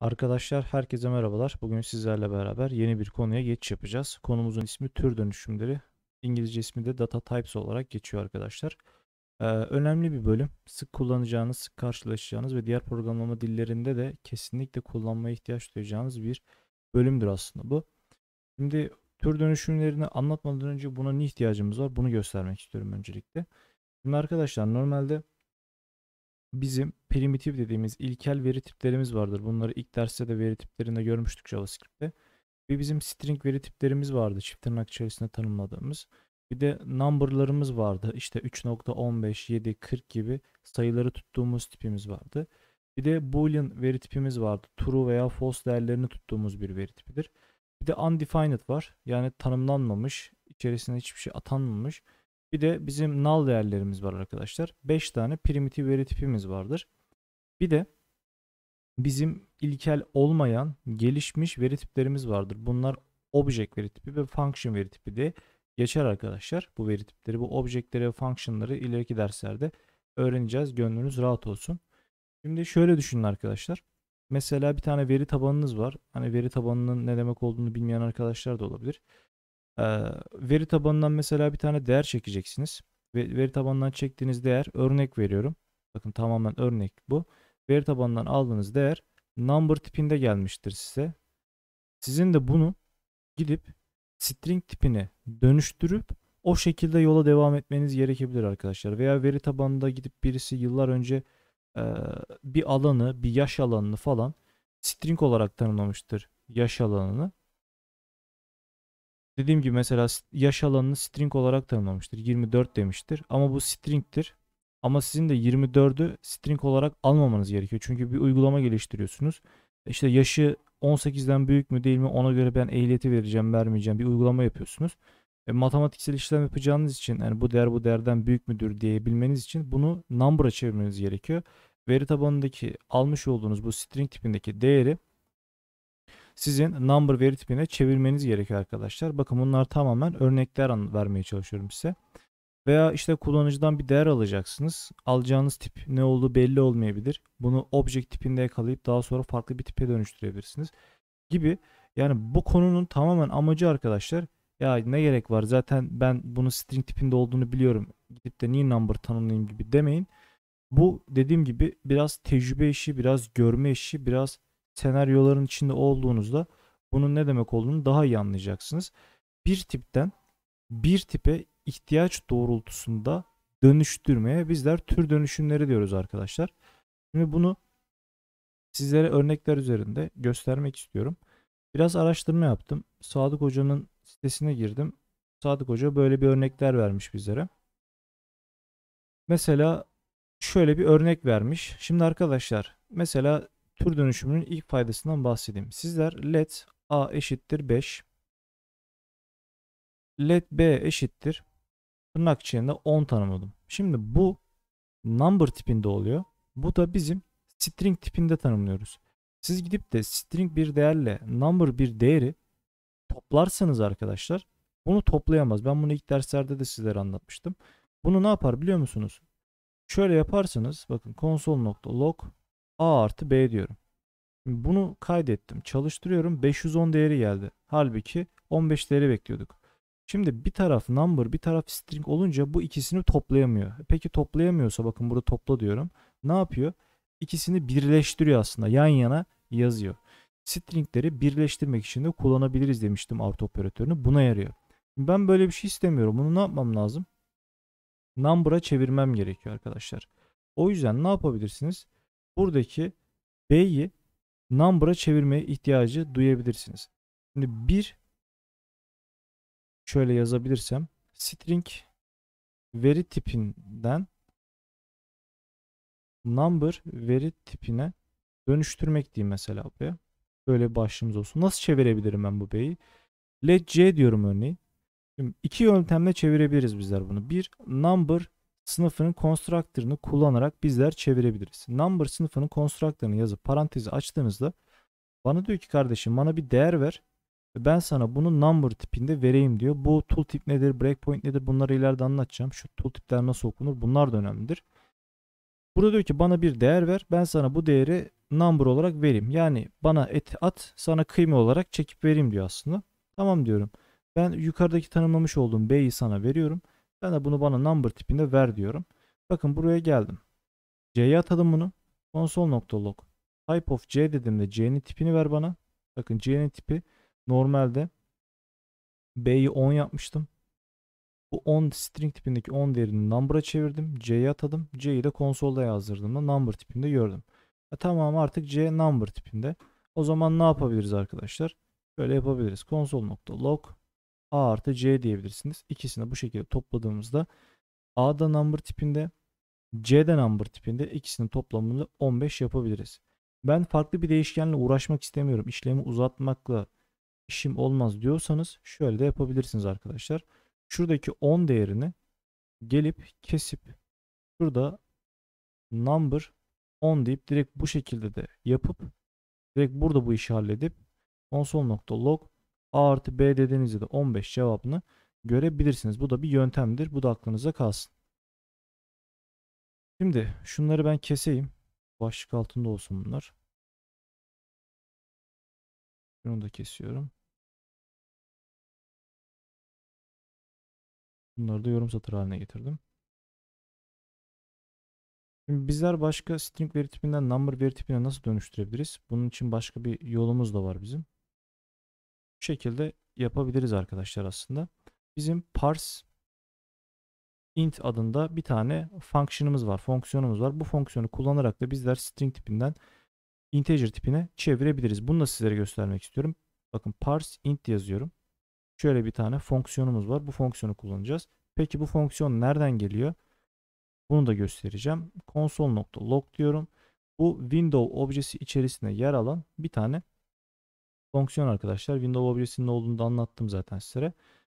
Arkadaşlar herkese merhabalar. Bugün sizlerle beraber yeni bir konuya geçiş yapacağız. Konumuzun ismi tür dönüşümleri. İngilizce ismi de data types olarak geçiyor arkadaşlar. Ee, önemli bir bölüm. Sık kullanacağınız, sık karşılaşacağınız ve diğer programlama dillerinde de kesinlikle kullanmaya ihtiyaç duyacağınız bir bölümdür aslında bu. Şimdi tür dönüşümlerini anlatmadan önce buna ne ihtiyacımız var bunu göstermek istiyorum öncelikle. Şimdi arkadaşlar normalde bizim primitif dediğimiz ilkel veri tiplerimiz vardır. Bunları ilk derste de veri tiplerinde görmüştük JavaScript'te. Bir bizim string veri tiplerimiz vardı çift tırnak içerisinde tanımladığımız. Bir de number'larımız vardı. İşte 3.15, 7, 40 gibi sayıları tuttuğumuz tipimiz vardı. Bir de boolean veri tipimiz vardı. True veya false değerlerini tuttuğumuz bir veri tipidir. Bir de undefined var. Yani tanımlanmamış, içerisine hiçbir şey atanmamış bir de bizim null değerlerimiz var arkadaşlar. 5 tane primitif veri tipimiz vardır. Bir de bizim ilkel olmayan gelişmiş veri tiplerimiz vardır. Bunlar object veri tipi ve function veri tipi de geçer arkadaşlar. Bu veri tipleri, bu objektleri ve functionları ileriki derslerde öğreneceğiz. Gönlünüz rahat olsun. Şimdi şöyle düşünün arkadaşlar. Mesela bir tane veri tabanınız var. Hani veri tabanının ne demek olduğunu bilmeyen arkadaşlar da olabilir veri tabanından mesela bir tane değer çekeceksiniz. Ve veri tabanından çektiğiniz değer örnek veriyorum. Bakın tamamen örnek bu. Veri tabanından aldığınız değer number tipinde gelmiştir size. Sizin de bunu gidip string tipine dönüştürüp o şekilde yola devam etmeniz gerekebilir arkadaşlar. Veya veri tabanında gidip birisi yıllar önce e, bir alanı, bir yaş alanını falan string olarak tanımlamıştır yaş alanını. Dediğim gibi mesela yaş alanını string olarak tanımlamıştır. 24 demiştir. Ama bu string'tir. Ama sizin de 24'ü string olarak almamanız gerekiyor. Çünkü bir uygulama geliştiriyorsunuz. İşte yaşı 18'den büyük mü değil mi ona göre ben ehliyeti vereceğim vermeyeceğim bir uygulama yapıyorsunuz. E, matematiksel işlem yapacağınız için yani bu değer bu değerden büyük müdür diyebilmeniz için bunu number'a çevirmeniz gerekiyor. Veri tabanındaki almış olduğunuz bu string tipindeki değeri sizin number veri tipine çevirmeniz gerekiyor arkadaşlar. Bakın bunlar tamamen örnekler vermeye çalışıyorum size. Veya işte kullanıcıdan bir değer alacaksınız. Alacağınız tip ne olduğu belli olmayabilir. Bunu object tipinde yakalayıp daha sonra farklı bir tipe dönüştürebilirsiniz. Gibi yani bu konunun tamamen amacı arkadaşlar ya ne gerek var zaten ben bunu string tipinde olduğunu biliyorum. Gidip de niye number tanımlayayım gibi demeyin. Bu dediğim gibi biraz tecrübe işi, biraz görme işi, biraz senaryoların içinde olduğunuzda bunun ne demek olduğunu daha iyi anlayacaksınız. Bir tipten bir tipe ihtiyaç doğrultusunda dönüştürmeye bizler tür dönüşümleri diyoruz arkadaşlar. Şimdi bunu sizlere örnekler üzerinde göstermek istiyorum. Biraz araştırma yaptım. Sadık Hoca'nın sitesine girdim. Sadık Hoca böyle bir örnekler vermiş bizlere. Mesela şöyle bir örnek vermiş. Şimdi arkadaşlar mesela tür dönüşümünün ilk faydasından bahsedeyim. Sizler let a eşittir 5 let b eşittir tırnak içinde 10 tanımladım. Şimdi bu number tipinde oluyor. Bu da bizim string tipinde tanımlıyoruz. Siz gidip de string bir değerle number bir değeri toplarsanız arkadaşlar bunu toplayamaz. Ben bunu ilk derslerde de sizlere anlatmıştım. Bunu ne yapar biliyor musunuz? Şöyle yaparsanız bakın console.log A artı B diyorum. Şimdi bunu kaydettim. Çalıştırıyorum. 510 değeri geldi. Halbuki 15 değeri bekliyorduk. Şimdi bir taraf number bir taraf string olunca bu ikisini toplayamıyor. E peki toplayamıyorsa bakın burada topla diyorum. Ne yapıyor? İkisini birleştiriyor aslında. Yan yana yazıyor. Stringleri birleştirmek için de kullanabiliriz demiştim artı operatörünü. Buna yarıyor. ben böyle bir şey istemiyorum. Bunu ne yapmam lazım? Number'a çevirmem gerekiyor arkadaşlar. O yüzden ne yapabilirsiniz? buradaki B'yi number'a çevirmeye ihtiyacı duyabilirsiniz. Şimdi bir şöyle yazabilirsem string veri tipinden number veri tipine dönüştürmek diyeyim mesela buraya. Böyle başlığımız olsun. Nasıl çevirebilirim ben bu B'yi? Let C diyorum örneğin. Şimdi iki yöntemle çevirebiliriz bizler bunu. Bir number sınıfının constructor'ını kullanarak bizler çevirebiliriz. Number sınıfının constructor'ını yazıp parantezi açtığımızda bana diyor ki kardeşim bana bir değer ver. ve Ben sana bunu number tipinde vereyim diyor. Bu tooltip nedir, breakpoint nedir bunları ileride anlatacağım. Şu tooltipler nasıl okunur bunlar da önemlidir. Burada diyor ki bana bir değer ver. Ben sana bu değeri number olarak vereyim. Yani bana et at sana kıyma olarak çekip vereyim diyor aslında. Tamam diyorum. Ben yukarıdaki tanımlamış olduğum B'yi sana veriyorum. Ben de bunu bana number tipinde ver diyorum. Bakın buraya geldim. C'ye atalım bunu. Console.log type of C dediğimde C'nin tipini ver bana. Bakın C'nin tipi normalde B'yi 10 yapmıştım. Bu 10 string tipindeki 10 değerini number'a çevirdim. C'ye atadım. C'yi de konsolda yazdırdığımda number tipinde gördüm. E tamam artık C number tipinde. O zaman ne yapabiliriz arkadaşlar? Şöyle yapabiliriz. Console.log A artı C diyebilirsiniz. İkisini bu şekilde topladığımızda A'da number tipinde C'de number tipinde ikisinin toplamını 15 yapabiliriz. Ben farklı bir değişkenle uğraşmak istemiyorum. İşlemi uzatmakla işim olmaz diyorsanız şöyle de yapabilirsiniz arkadaşlar. Şuradaki 10 değerini gelip kesip şurada number 10 deyip direkt bu şekilde de yapıp direkt burada bu işi halledip konsol.log A artı B dediğinizde de 15 cevabını görebilirsiniz. Bu da bir yöntemdir. Bu da aklınıza kalsın. Şimdi şunları ben keseyim. Başlık altında olsun bunlar. Şunu da kesiyorum. Bunları da yorum satır haline getirdim. Şimdi bizler başka string veri tipinden number veri tipine nasıl dönüştürebiliriz? Bunun için başka bir yolumuz da var bizim şekilde yapabiliriz arkadaşlar aslında. Bizim parse int adında bir tane function'ımız var, fonksiyonumuz var. Bu fonksiyonu kullanarak da bizler string tipinden integer tipine çevirebiliriz. Bunu da sizlere göstermek istiyorum. Bakın parse int yazıyorum. Şöyle bir tane fonksiyonumuz var. Bu fonksiyonu kullanacağız. Peki bu fonksiyon nereden geliyor? Bunu da göstereceğim. Console.log diyorum. Bu window objesi içerisinde yer alan bir tane fonksiyon arkadaşlar. Windows objesinin olduğunu da anlattım zaten sizlere.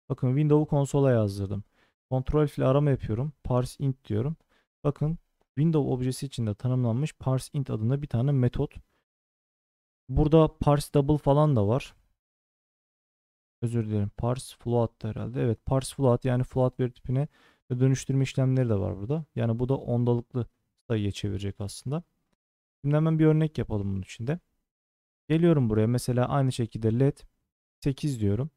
Bakın Windows'u konsola yazdırdım. Ctrl ile arama yapıyorum. Parse int diyorum. Bakın Windows objesi içinde tanımlanmış parse int adında bir tane metot. Burada parse double falan da var. Özür dilerim. Parse float da herhalde. Evet parse float yani float veri tipine dönüştürme işlemleri de var burada. Yani bu da ondalıklı sayıya çevirecek aslında. Şimdi hemen bir örnek yapalım bunun içinde. Geliyorum buraya. Mesela aynı şekilde led 8 diyorum.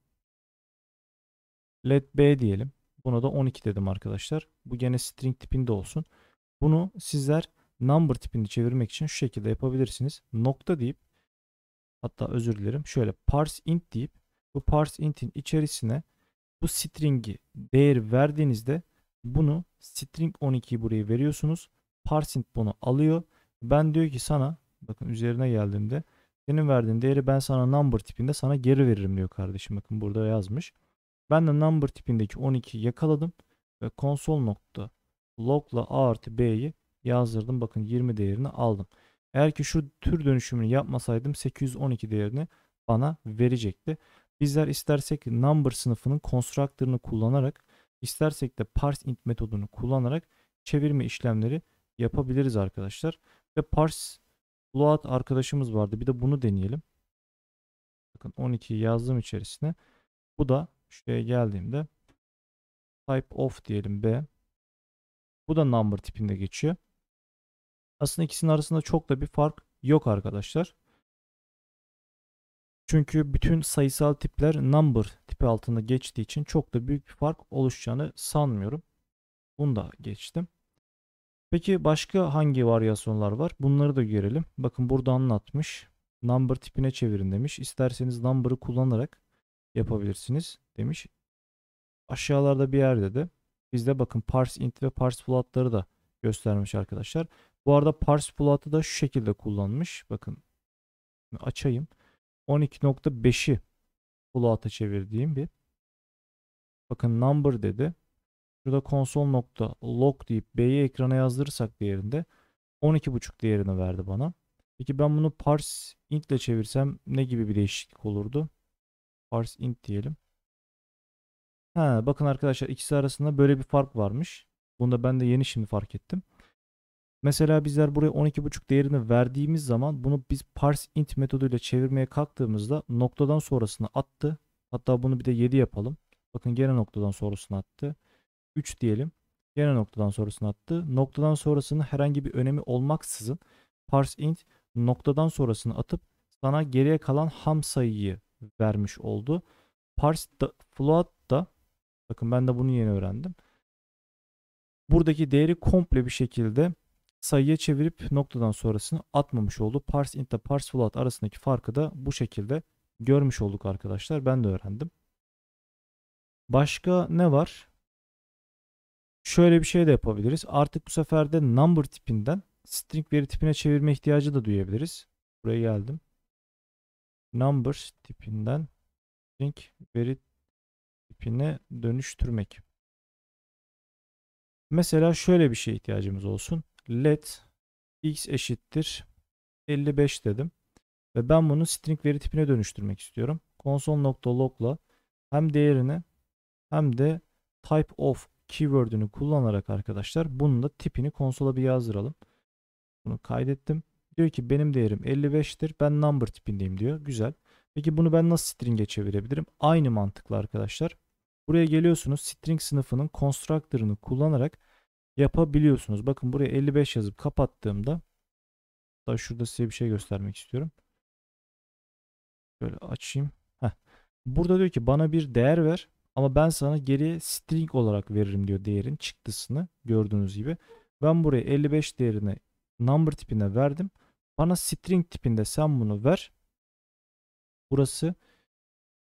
Led B diyelim. Buna da 12 dedim arkadaşlar. Bu gene string tipinde olsun. Bunu sizler number tipini çevirmek için şu şekilde yapabilirsiniz. Nokta deyip hatta özür dilerim. Şöyle parse int deyip bu parse int'in içerisine bu string'i değer verdiğinizde bunu string 12'yi buraya veriyorsunuz. Parse int bunu alıyor. Ben diyor ki sana bakın üzerine geldiğimde senin verdiğin değeri ben sana number tipinde sana geri veririm diyor kardeşim. Bakın burada yazmış. Ben de number tipindeki 12 yakaladım ve konsol nokta log'la a artı b'yi yazdırdım. Bakın 20 değerini aldım. Eğer ki şu tür dönüşümünü yapmasaydım 812 değerini bana verecekti. Bizler istersek number sınıfının constructor'ını kullanarak istersek de parse int metodunu kullanarak çevirme işlemleri yapabiliriz arkadaşlar. Ve parse Load arkadaşımız vardı. Bir de bunu deneyelim. Bakın 12'yi yazdım içerisine. Bu da şuraya geldiğimde type of diyelim B. Bu da number tipinde geçiyor. Aslında ikisinin arasında çok da bir fark yok arkadaşlar. Çünkü bütün sayısal tipler number tipi altında geçtiği için çok da büyük bir fark oluşacağını sanmıyorum. Bunu da geçtim. Peki başka hangi varyasyonlar var? Bunları da görelim. Bakın burada anlatmış. Number tipine çevirin demiş. İsterseniz number'ı kullanarak yapabilirsiniz demiş. Aşağılarda bir yerde de bizde bakın parse int ve parse float'ları da göstermiş arkadaşlar. Bu arada parse float'ı da şu şekilde kullanmış. Bakın açayım. 12.5'i float'a çevirdiğim bir bakın number dedi. Şurada console.log deyip B'yi ekrana yazdırırsak değerinde 12.5 değerini verdi bana. Peki ben bunu parse int ile çevirsem ne gibi bir değişiklik olurdu? Parse int diyelim. Ha, bakın arkadaşlar ikisi arasında böyle bir fark varmış. Bunu da ben de yeni şimdi fark ettim. Mesela bizler buraya 12.5 değerini verdiğimiz zaman bunu biz parse int metoduyla çevirmeye kalktığımızda noktadan sonrasını attı. Hatta bunu bir de 7 yapalım. Bakın gene noktadan sonrasını attı. 3 diyelim. Yine noktadan sonrasını attı. Noktadan sonrasının herhangi bir önemi olmaksızın parse int noktadan sonrasını atıp sana geriye kalan ham sayıyı vermiş oldu. Parse da, float da bakın ben de bunu yeni öğrendim. Buradaki değeri komple bir şekilde sayıya çevirip noktadan sonrasını atmamış oldu. Parse ParseInt ile float arasındaki farkı da bu şekilde görmüş olduk arkadaşlar. Ben de öğrendim. Başka ne var? Şöyle bir şey de yapabiliriz. Artık bu sefer de number tipinden string veri tipine çevirme ihtiyacı da duyabiliriz. Buraya geldim. Number tipinden string veri tipine dönüştürmek. Mesela şöyle bir şey ihtiyacımız olsun. Let x eşittir 55 dedim. Ve ben bunu string veri tipine dönüştürmek istiyorum. Console.log'la hem değerini hem de type of keyword'ünü kullanarak arkadaşlar bunun da tipini konsola bir yazdıralım. Bunu kaydettim. Diyor ki benim değerim 55'tir. Ben number tipindeyim diyor. Güzel. Peki bunu ben nasıl string'e çevirebilirim? Aynı mantıkla arkadaşlar. Buraya geliyorsunuz. String sınıfının constructor'ını kullanarak yapabiliyorsunuz. Bakın buraya 55 yazıp kapattığımda daha şurada size bir şey göstermek istiyorum. Böyle açayım. Heh. Burada diyor ki bana bir değer ver. Ama ben sana geri string olarak veririm diyor değerin çıktısını gördüğünüz gibi. Ben buraya 55 değerini number tipine verdim. Bana string tipinde sen bunu ver. Burası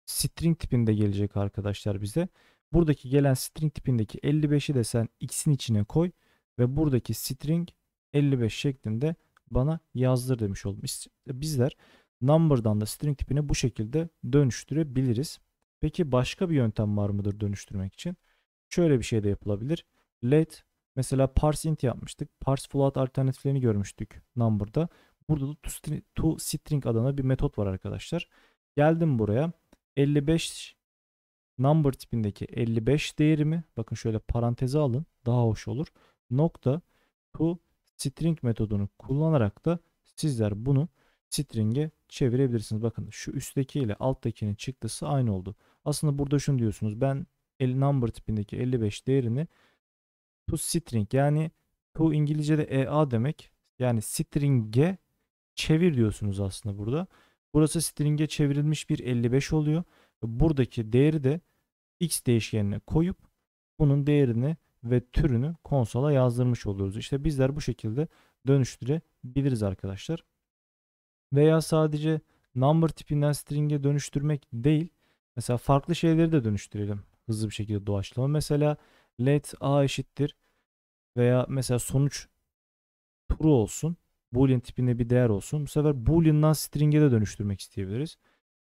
string tipinde gelecek arkadaşlar bize. Buradaki gelen string tipindeki 55'i de sen x'in içine koy ve buradaki string 55 şeklinde bana yazdır demiş oldum. Bizler number'dan da string tipini bu şekilde dönüştürebiliriz. Peki başka bir yöntem var mıdır dönüştürmek için? Şöyle bir şey de yapılabilir. Let mesela parse int yapmıştık. parse float alternatiflerini görmüştük number'da. Burada da to string adına bir metot var arkadaşlar. Geldim buraya. 55 number tipindeki 55 değerimi bakın şöyle paranteze alın daha hoş olur. Nokta to string metodunu kullanarak da sizler bunu string'e çevirebilirsiniz. Bakın şu üstteki ile alttakinin çıktısı aynı oldu. Aslında burada şunu diyorsunuz. Ben el number tipindeki 55 değerini to string yani to İngilizce'de EA demek. Yani string'e çevir diyorsunuz aslında burada. Burası string'e çevrilmiş bir 55 oluyor. Buradaki değeri de x değişkenine koyup bunun değerini ve türünü konsola yazdırmış oluyoruz. İşte bizler bu şekilde dönüştürebiliriz arkadaşlar veya sadece number tipinden string'e dönüştürmek değil. Mesela farklı şeyleri de dönüştürelim hızlı bir şekilde doğaçlama. Mesela let a eşittir veya mesela sonuç true olsun. Boolean tipinde bir değer olsun. Bu sefer boolean'dan string'e de dönüştürmek isteyebiliriz.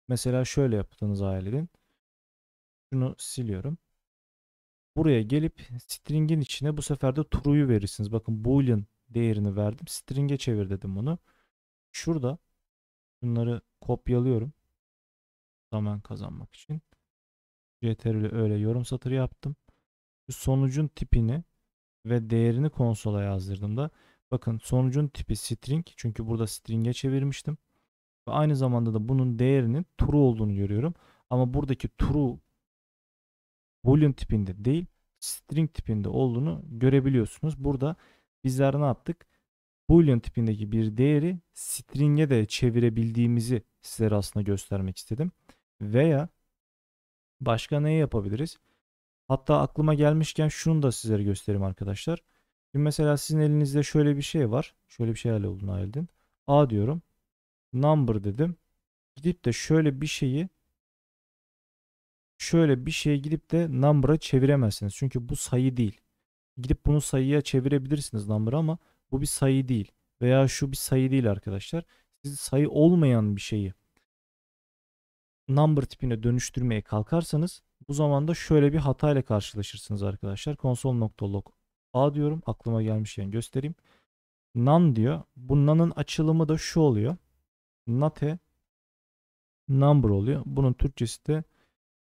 Mesela şöyle yaptığınız hayal edin. Şunu siliyorum. Buraya gelip string'in içine bu sefer de true'yu verirsiniz. Bakın boolean değerini verdim. String'e çevir dedim bunu. Şurada Bunları kopyalıyorum. Zaman kazanmak için. CTRL'e öyle yorum satırı yaptım. Şu sonucun tipini ve değerini konsola yazdırdım da. bakın sonucun tipi string çünkü burada string'e çevirmiştim. Ve aynı zamanda da bunun değerinin true olduğunu görüyorum. Ama buradaki true boolean tipinde değil string tipinde olduğunu görebiliyorsunuz. Burada bizler ne yaptık? Boolean tipindeki bir değeri string'e de çevirebildiğimizi sizlere aslında göstermek istedim. Veya başka ne yapabiliriz? Hatta aklıma gelmişken şunu da sizlere göstereyim arkadaşlar. Şimdi mesela sizin elinizde şöyle bir şey var. Şöyle bir şey hale olduğunu hayal A diyorum. Number dedim. Gidip de şöyle bir şeyi şöyle bir şeye gidip de number'a çeviremezsiniz. Çünkü bu sayı değil. Gidip bunu sayıya çevirebilirsiniz number'a ama bu bir sayı değil. Veya şu bir sayı değil arkadaşlar. Siz sayı olmayan bir şeyi number tipine dönüştürmeye kalkarsanız bu zaman da şöyle bir hatayla karşılaşırsınız arkadaşlar. Console.log A diyorum. Aklıma gelmiş yani göstereyim. Nan diyor. Bu nan'ın açılımı da şu oluyor. Nate number oluyor. Bunun Türkçesi de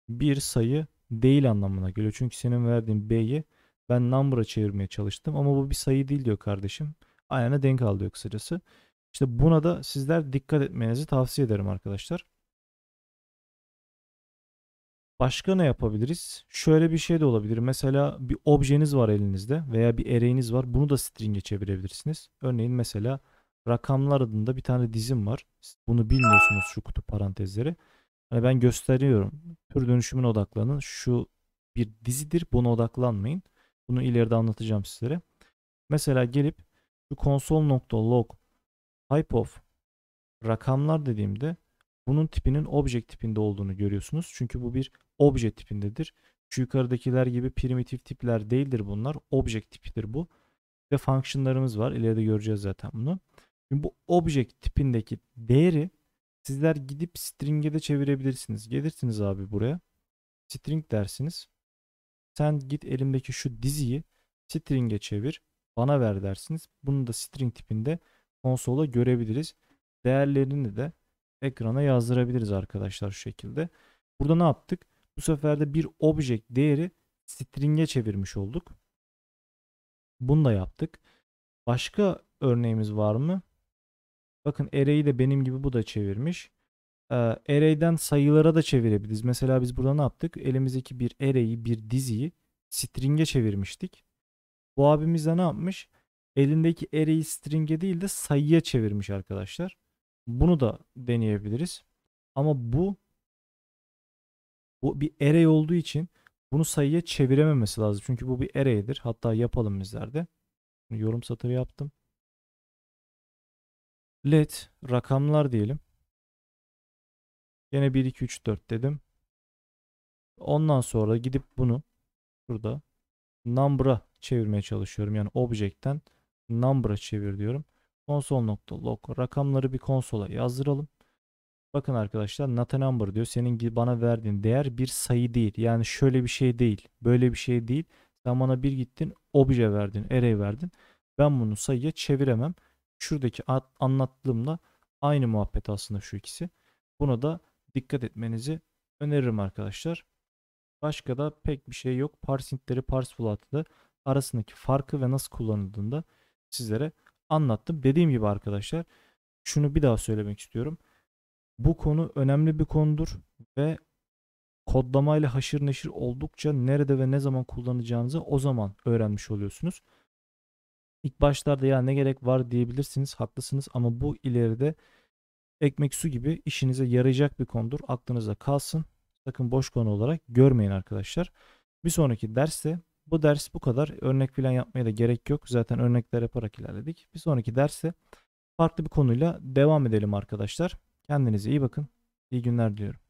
bir sayı değil anlamına geliyor. Çünkü senin verdiğin B'yi ben number'a çevirmeye çalıştım ama bu bir sayı değil diyor kardeşim. Ayağına denk al diyor kısacası. İşte buna da sizler dikkat etmenizi tavsiye ederim arkadaşlar. Başka ne yapabiliriz? Şöyle bir şey de olabilir. Mesela bir objeniz var elinizde veya bir array'iniz var. Bunu da string'e çevirebilirsiniz. Örneğin mesela rakamlar adında bir tane dizim var. Siz bunu bilmiyorsunuz şu kutu parantezleri. Hani ben gösteriyorum. Tür dönüşümüne odaklanın. Şu bir dizidir. Buna odaklanmayın. Bunu ileride anlatacağım sizlere. Mesela gelip şu console.log type of rakamlar dediğimde bunun tipinin object tipinde olduğunu görüyorsunuz. Çünkü bu bir object tipindedir. Şu yukarıdakiler gibi primitif tipler değildir bunlar. Object tipidir bu. Ve functionlarımız var. İleride göreceğiz zaten bunu. Şimdi bu object tipindeki değeri sizler gidip string'e de çevirebilirsiniz. Gelirsiniz abi buraya. String dersiniz sen git elimdeki şu diziyi string'e çevir bana ver dersiniz. Bunu da string tipinde konsola görebiliriz. Değerlerini de ekrana yazdırabiliriz arkadaşlar şu şekilde. Burada ne yaptık? Bu sefer de bir object değeri string'e çevirmiş olduk. Bunu da yaptık. Başka örneğimiz var mı? Bakın array'i de benim gibi bu da çevirmiş e, array'den sayılara da çevirebiliriz. Mesela biz burada ne yaptık? Elimizdeki bir array'i, bir diziyi string'e çevirmiştik. Bu abimiz de ne yapmış? Elindeki array'i string'e değil de sayıya çevirmiş arkadaşlar. Bunu da deneyebiliriz. Ama bu bu bir array olduğu için bunu sayıya çevirememesi lazım. Çünkü bu bir array'dir. Hatta yapalım bizlerde. Yorum satırı yaptım. Let rakamlar diyelim. Yine 1, 2, 3, 4 dedim. Ondan sonra gidip bunu burada number'a çevirmeye çalışıyorum. Yani object'ten number'a çevir diyorum. Console.log rakamları bir konsola yazdıralım. Bakın arkadaşlar not number diyor. Senin bana verdiğin değer bir sayı değil. Yani şöyle bir şey değil. Böyle bir şey değil. Sen bana bir gittin obje verdin. Array verdin. Ben bunu sayıya çeviremem. Şuradaki anlattığımla aynı muhabbet aslında şu ikisi. Bunu da dikkat etmenizi öneririm arkadaşlar. Başka da pek bir şey yok. Parsintleri, pars arasındaki farkı ve nasıl kullanıldığını da sizlere anlattım. Dediğim gibi arkadaşlar şunu bir daha söylemek istiyorum. Bu konu önemli bir konudur ve kodlamayla haşır neşir oldukça nerede ve ne zaman kullanacağınızı o zaman öğrenmiş oluyorsunuz. İlk başlarda ya ne gerek var diyebilirsiniz haklısınız ama bu ileride ekmek su gibi işinize yarayacak bir konudur. Aklınıza kalsın. Sakın boş konu olarak görmeyin arkadaşlar. Bir sonraki derste bu ders bu kadar. Örnek falan yapmaya da gerek yok. Zaten örnekler yaparak ilerledik. Bir sonraki derse farklı bir konuyla devam edelim arkadaşlar. Kendinize iyi bakın. İyi günler diliyorum.